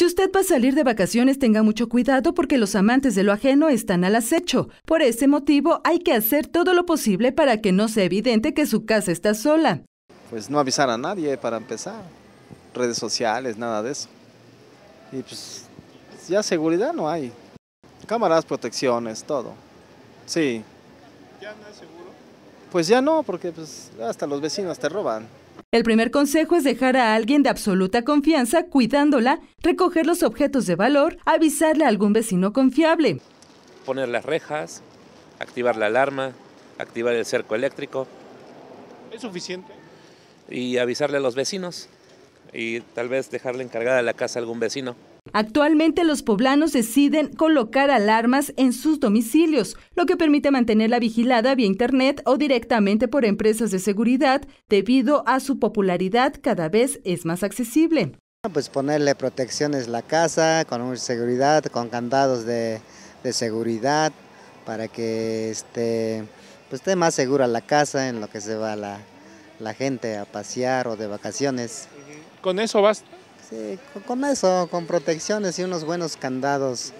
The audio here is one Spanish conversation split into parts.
Si usted va a salir de vacaciones, tenga mucho cuidado porque los amantes de lo ajeno están al acecho. Por ese motivo, hay que hacer todo lo posible para que no sea evidente que su casa está sola. Pues no avisar a nadie eh, para empezar, redes sociales, nada de eso. Y pues ya seguridad no hay. Cámaras, protecciones, todo. Sí. ¿Ya no es seguro? Pues ya no, porque pues, hasta los vecinos te roban. El primer consejo es dejar a alguien de absoluta confianza cuidándola, recoger los objetos de valor, avisarle a algún vecino confiable. Poner las rejas, activar la alarma, activar el cerco eléctrico. ¿Es suficiente? Y avisarle a los vecinos y tal vez dejarle encargada la casa a algún vecino. Actualmente los poblanos deciden colocar alarmas en sus domicilios, lo que permite mantenerla vigilada vía Internet o directamente por empresas de seguridad debido a su popularidad cada vez es más accesible. Ah, pues ponerle protecciones a la casa, con seguridad, con candados de, seguridad, para que esté, pues esté más segura la casa en lo que se va la, la gente a pasear o de vacaciones. ¿Con eso basta? con eso, con protecciones y unos buenos candados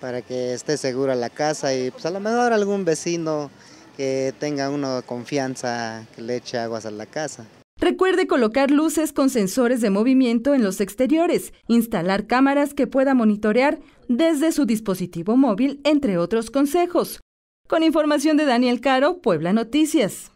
para que esté segura la casa y pues a lo mejor algún vecino que tenga una confianza que le eche aguas a la casa. Recuerde colocar luces con sensores de movimiento en los exteriores, instalar cámaras que pueda monitorear desde su dispositivo móvil, entre otros consejos. Con información de Daniel Caro, Puebla Noticias.